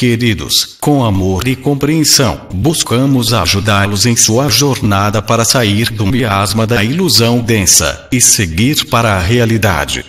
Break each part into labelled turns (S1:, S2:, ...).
S1: Queridos, com amor e compreensão, buscamos ajudá-los em sua jornada para sair do miasma da ilusão densa e seguir para a realidade.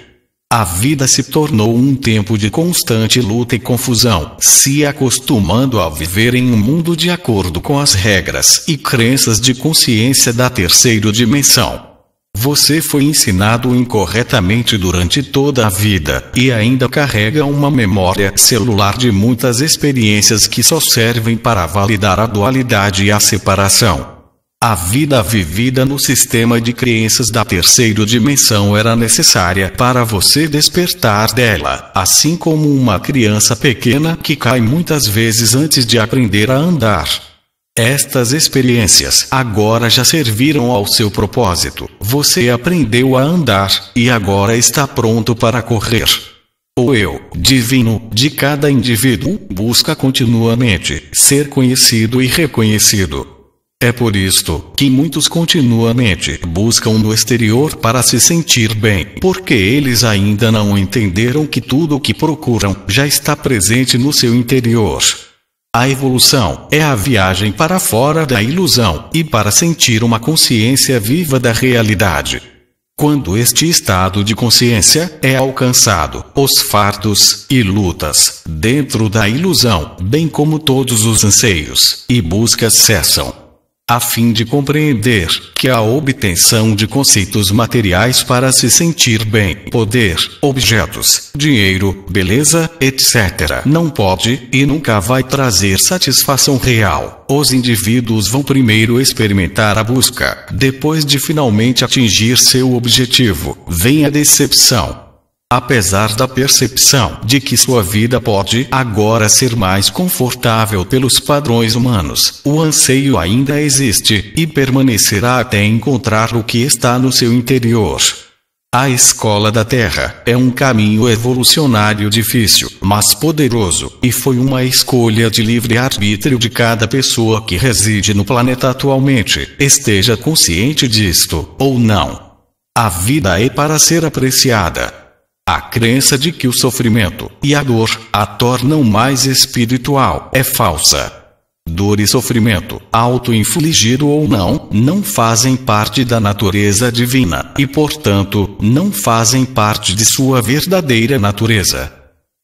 S1: A vida se tornou um tempo de constante luta e confusão, se acostumando a viver em um mundo de acordo com as regras e crenças de consciência da terceira dimensão. Você foi ensinado incorretamente durante toda a vida e ainda carrega uma memória celular de muitas experiências que só servem para validar a dualidade e a separação. A vida vivida no sistema de crenças da terceira dimensão era necessária para você despertar dela, assim como uma criança pequena que cai muitas vezes antes de aprender a andar. Estas experiências agora já serviram ao seu propósito. Você aprendeu a andar e agora está pronto para correr. O eu divino de cada indivíduo busca continuamente ser conhecido e reconhecido. É por isto que muitos continuamente buscam no exterior para se sentir bem, porque eles ainda não entenderam que tudo o que procuram já está presente no seu interior. A evolução é a viagem para fora da ilusão e para sentir uma consciência viva da realidade. Quando este estado de consciência é alcançado, os fardos e lutas dentro da ilusão, bem como todos os anseios e buscas cessam a fim de compreender que a obtenção de conceitos materiais para se sentir bem, poder, objetos, dinheiro, beleza, etc., não pode e nunca vai trazer satisfação real. Os indivíduos vão primeiro experimentar a busca, depois de finalmente atingir seu objetivo, vem a decepção apesar da percepção de que sua vida pode agora ser mais confortável pelos padrões humanos, o anseio ainda existe e permanecerá até encontrar o que está no seu interior. A escola da Terra é um caminho evolucionário difícil, mas poderoso, e foi uma escolha de livre arbítrio de cada pessoa que reside no planeta atualmente, esteja consciente disto ou não. A vida é para ser apreciada, a crença de que o sofrimento e a dor a tornam mais espiritual é falsa. Dor e sofrimento, auto-infligido ou não, não fazem parte da natureza divina e, portanto, não fazem parte de sua verdadeira natureza.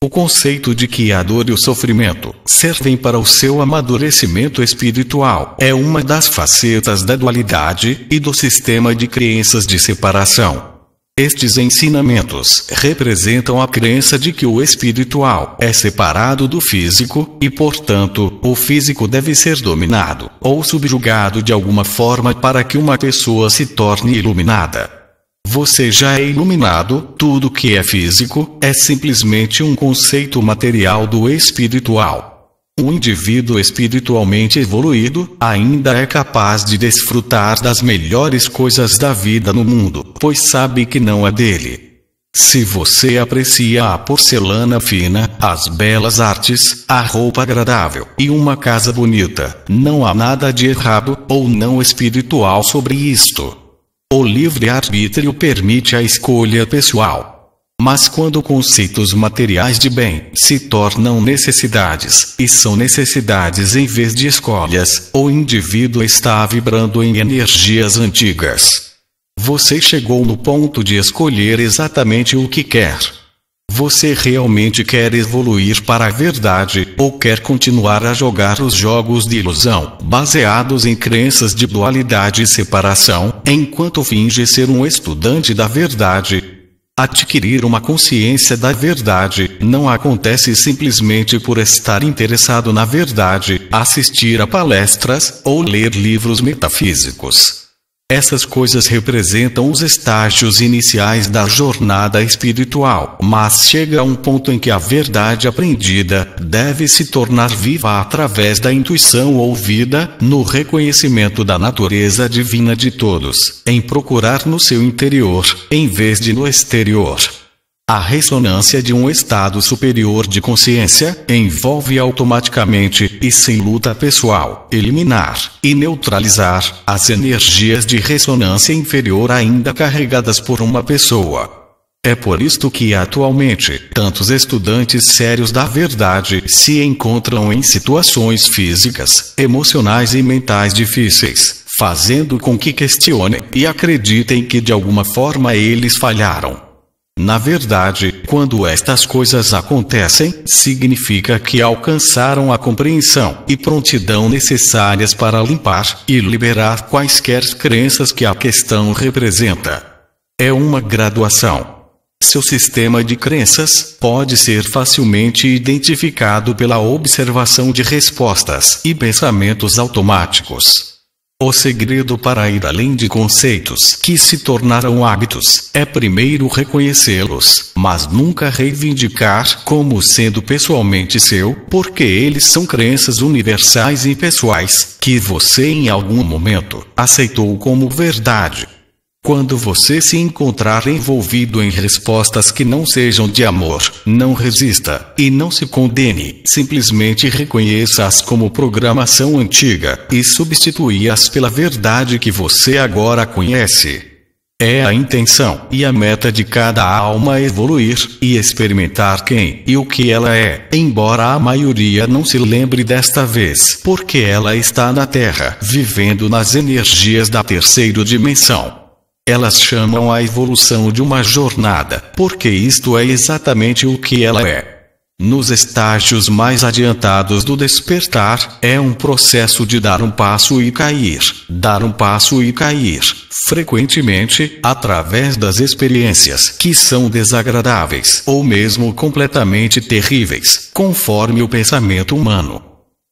S1: O conceito de que a dor e o sofrimento servem para o seu amadurecimento espiritual é uma das facetas da dualidade e do sistema de crenças de separação. Estes ensinamentos representam a crença de que o espiritual é separado do físico, e portanto, o físico deve ser dominado ou subjugado de alguma forma para que uma pessoa se torne iluminada. Você já é iluminado, tudo que é físico é simplesmente um conceito material do espiritual. O indivíduo espiritualmente evoluído ainda é capaz de desfrutar das melhores coisas da vida no mundo, pois sabe que não é dele. Se você aprecia a porcelana fina, as belas artes, a roupa agradável e uma casa bonita, não há nada de errado ou não espiritual sobre isto. O livre-arbítrio permite a escolha pessoal. Mas quando conceitos materiais de bem se tornam necessidades, e são necessidades em vez de escolhas, o indivíduo está vibrando em energias antigas. Você chegou no ponto de escolher exatamente o que quer. Você realmente quer evoluir para a verdade, ou quer continuar a jogar os jogos de ilusão, baseados em crenças de dualidade e separação, enquanto finge ser um estudante da verdade, Adquirir uma consciência da verdade não acontece simplesmente por estar interessado na verdade, assistir a palestras ou ler livros metafísicos. Essas coisas representam os estágios iniciais da jornada espiritual, mas chega a um ponto em que a verdade aprendida deve se tornar viva através da intuição ouvida, no reconhecimento da natureza divina de todos, em procurar no seu interior, em vez de no exterior. A ressonância de um estado superior de consciência envolve automaticamente, e sem luta pessoal, eliminar e neutralizar as energias de ressonância inferior ainda carregadas por uma pessoa. É por isto que atualmente tantos estudantes sérios da verdade se encontram em situações físicas, emocionais e mentais difíceis, fazendo com que questionem e acreditem que de alguma forma eles falharam na verdade, quando estas coisas acontecem, significa que alcançaram a compreensão e prontidão necessárias para limpar e liberar quaisquer crenças que a questão representa. É uma graduação. Seu sistema de crenças pode ser facilmente identificado pela observação de respostas e pensamentos automáticos. O segredo para ir além de conceitos que se tornaram hábitos é primeiro reconhecê-los, mas nunca reivindicar como sendo pessoalmente seu, porque eles são crenças universais e pessoais que você em algum momento aceitou como verdade. Quando você se encontrar envolvido em respostas que não sejam de amor, não resista e não se condene. Simplesmente reconheça-as como programação antiga e substitui-as pela verdade que você agora conhece. É a intenção e a meta de cada alma evoluir e experimentar quem e o que ela é, embora a maioria não se lembre desta vez, porque ela está na Terra, vivendo nas energias da terceira dimensão. Elas chamam a evolução de uma jornada, porque isto é exatamente o que ela é. Nos estágios mais adiantados do despertar, é um processo de dar um passo e cair, dar um passo e cair, frequentemente, através das experiências que são desagradáveis ou mesmo completamente terríveis, conforme o pensamento humano.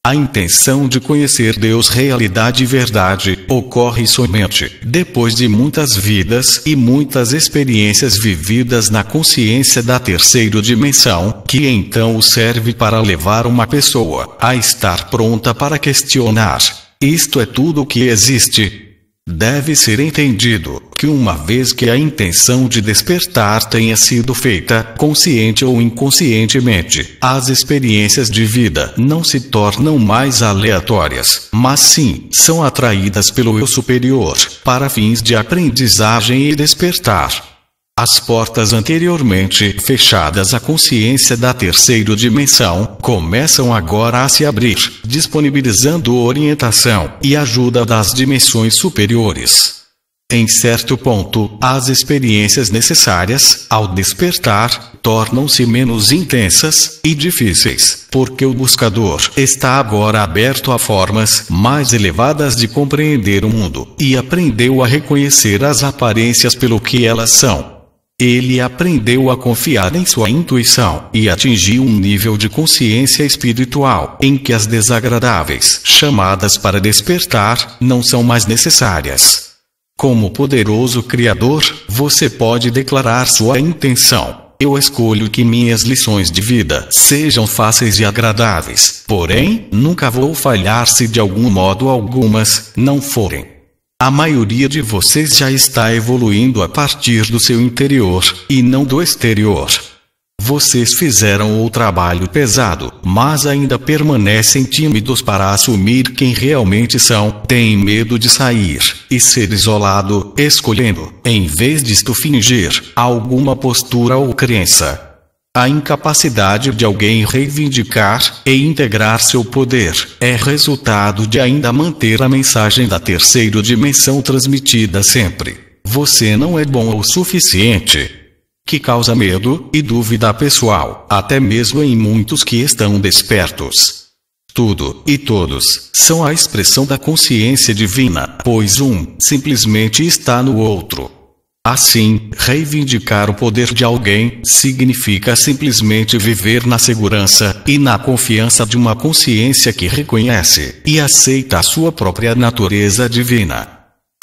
S1: A intenção de conhecer Deus, realidade e verdade, ocorre somente depois de muitas vidas e muitas experiências vividas na consciência da terceira dimensão, que então serve para levar uma pessoa a estar pronta para questionar: isto é tudo o que existe? Deve ser entendido que uma vez que a intenção de despertar tenha sido feita, consciente ou inconscientemente, as experiências de vida não se tornam mais aleatórias, mas sim são atraídas pelo eu superior para fins de aprendizagem e despertar. As portas anteriormente fechadas à consciência da terceira dimensão começam agora a se abrir, disponibilizando orientação e ajuda das dimensões superiores. Em certo ponto, as experiências necessárias, ao despertar, tornam-se menos intensas e difíceis, porque o buscador está agora aberto a formas mais elevadas de compreender o mundo e aprendeu a reconhecer as aparências pelo que elas são. Ele aprendeu a confiar em sua intuição e atingiu um nível de consciência espiritual em que as desagradáveis chamadas para despertar não são mais necessárias. Como poderoso Criador, você pode declarar sua intenção. Eu escolho que minhas lições de vida sejam fáceis e agradáveis, porém, nunca vou falhar se de algum modo algumas não forem. A maioria de vocês já está evoluindo a partir do seu interior, e não do exterior. Vocês fizeram o trabalho pesado, mas ainda permanecem tímidos para assumir quem realmente são, têm medo de sair e ser isolado, escolhendo, em vez disto, fingir alguma postura ou crença. A incapacidade de alguém reivindicar e integrar seu poder é resultado de ainda manter a mensagem da terceira dimensão transmitida sempre. Você não é bom o suficiente que causa medo e dúvida pessoal, até mesmo em muitos que estão despertos. Tudo e todos são a expressão da consciência divina, pois um simplesmente está no outro. Assim, reivindicar o poder de alguém significa simplesmente viver na segurança e na confiança de uma consciência que reconhece e aceita a sua própria natureza divina.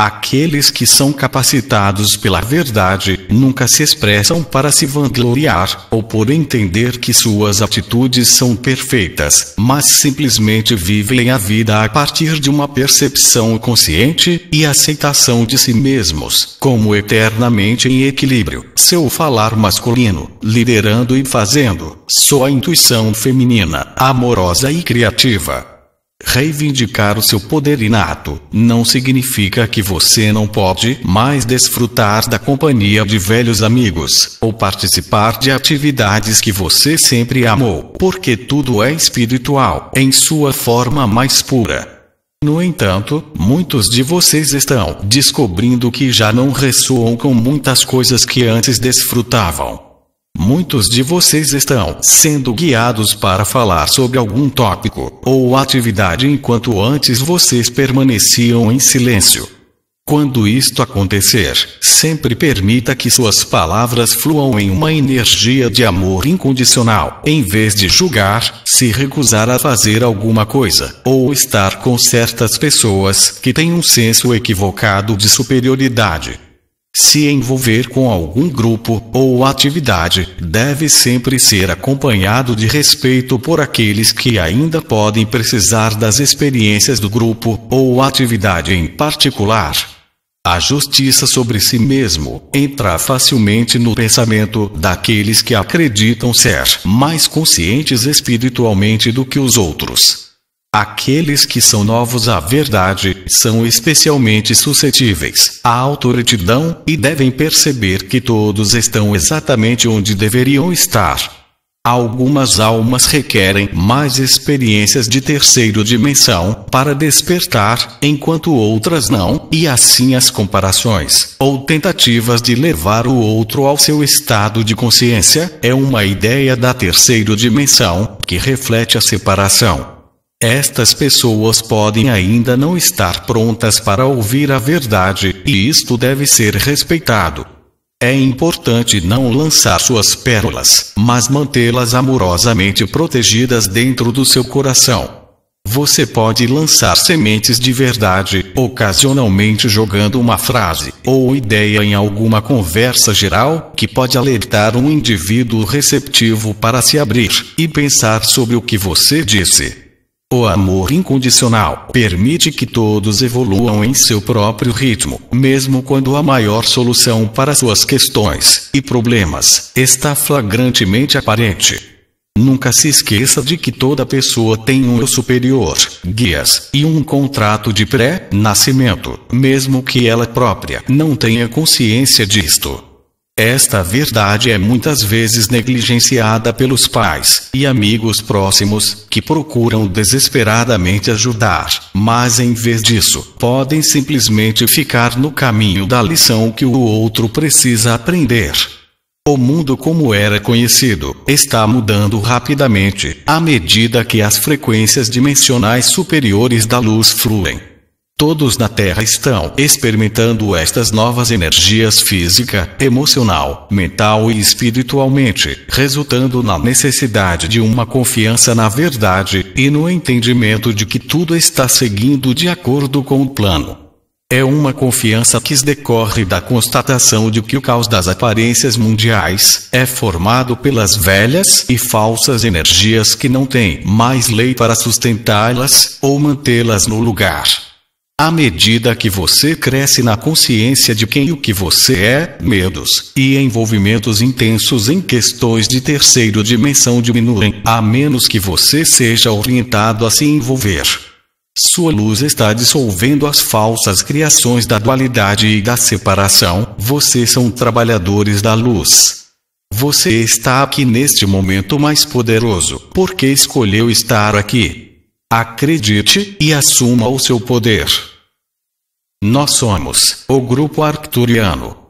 S1: Aqueles que são capacitados pela verdade nunca se expressam para se vangloriar ou por entender que suas atitudes são perfeitas, mas simplesmente vivem a vida a partir de uma percepção consciente e aceitação de si mesmos como eternamente em equilíbrio. Seu falar masculino, liderando e fazendo, sua intuição feminina, amorosa e criativa, Reivindicar o seu poder inato não significa que você não pode mais desfrutar da companhia de velhos amigos ou participar de atividades que você sempre amou, porque tudo é espiritual em sua forma mais pura. No entanto, muitos de vocês estão descobrindo que já não ressoam com muitas coisas que antes desfrutavam. Muitos de vocês estão sendo guiados para falar sobre algum tópico ou atividade enquanto antes vocês permaneciam em silêncio. Quando isto acontecer, sempre permita que suas palavras fluam em uma energia de amor incondicional, em vez de julgar, se recusar a fazer alguma coisa, ou estar com certas pessoas que têm um senso equivocado de superioridade. Se envolver com algum grupo ou atividade, deve sempre ser acompanhado de respeito por aqueles que ainda podem precisar das experiências do grupo ou atividade em particular. A justiça sobre si mesmo entra facilmente no pensamento daqueles que acreditam ser mais conscientes espiritualmente do que os outros. Aqueles que são novos à verdade são especialmente suscetíveis à autoritidão e devem perceber que todos estão exatamente onde deveriam estar. Algumas almas requerem mais experiências de terceira dimensão para despertar, enquanto outras não, e assim as comparações ou tentativas de levar o outro ao seu estado de consciência é uma ideia da terceira dimensão que reflete a separação estas pessoas podem ainda não estar prontas para ouvir a verdade, e isto deve ser respeitado. É importante não lançar suas pérolas, mas mantê-las amorosamente protegidas dentro do seu coração. Você pode lançar sementes de verdade, ocasionalmente jogando uma frase ou ideia em alguma conversa geral, que pode alertar um indivíduo receptivo para se abrir e pensar sobre o que você disse. O amor incondicional permite que todos evoluam em seu próprio ritmo, mesmo quando a maior solução para suas questões e problemas está flagrantemente aparente. Nunca se esqueça de que toda pessoa tem um eu superior, guias e um contrato de pré-nascimento, mesmo que ela própria não tenha consciência disto. Esta verdade é muitas vezes negligenciada pelos pais e amigos próximos que procuram desesperadamente ajudar, mas em vez disso, podem simplesmente ficar no caminho da lição que o outro precisa aprender. O mundo como era conhecido está mudando rapidamente à medida que as frequências dimensionais superiores da luz fluem todos na Terra estão experimentando estas novas energias física, emocional, mental e espiritualmente, resultando na necessidade de uma confiança na verdade e no entendimento de que tudo está seguindo de acordo com o plano. É uma confiança que decorre da constatação de que o caos das aparências mundiais é formado pelas velhas e falsas energias que não têm mais lei para sustentá-las ou mantê-las no lugar. À medida que você cresce na consciência de quem e o que você é, medos e envolvimentos intensos em questões de terceira dimensão diminuem, a menos que você seja orientado a se envolver. Sua luz está dissolvendo as falsas criações da dualidade e da separação, vocês são trabalhadores da luz. Você está aqui neste momento mais poderoso, porque escolheu estar aqui. Acredite e assuma o seu poder. Nós somos o Grupo Arcturiano.